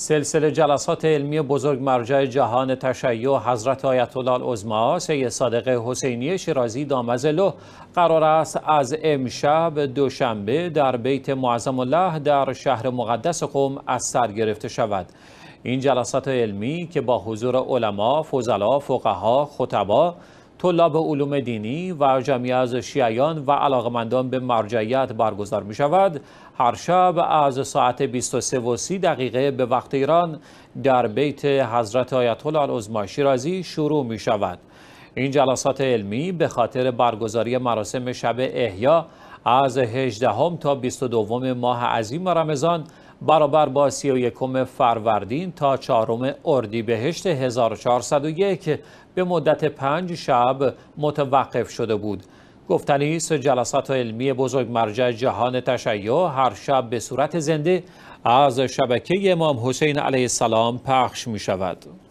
سلسله جلسات علمی بزرگ مرجع جهان تشیع حضرت آیت الله العظما سید صادق حسینی شیرازی دامزلو قرار است از امشب دوشنبه در بیت معظم الله در شهر مقدس قم از سر گرفته شود این جلسات علمی که با حضور علما، فضلا، فقها، خطبا طلاب علوم دینی و جمعی از شیعیان و علاقمندان به مرجعیت برگزار می شود هر شب از ساعت 23 و 30 دقیقه به وقت ایران در بیت حضرت آیت الله العظما شیرازی شروع می شود این جلسات علمی به خاطر برگزاری مراسم شب احیا از 18 تا 22 ماه عظیم رمضان برابر با 31 فروردین تا 4 اردیبهشت 1401 به مدت پنج شب متوقف شده بود. گفتنی است جلسات علمی بزرگ مرجع جهان تشیع هر شب به صورت زنده از شبکه امام حسین علیه السلام پخش می شود.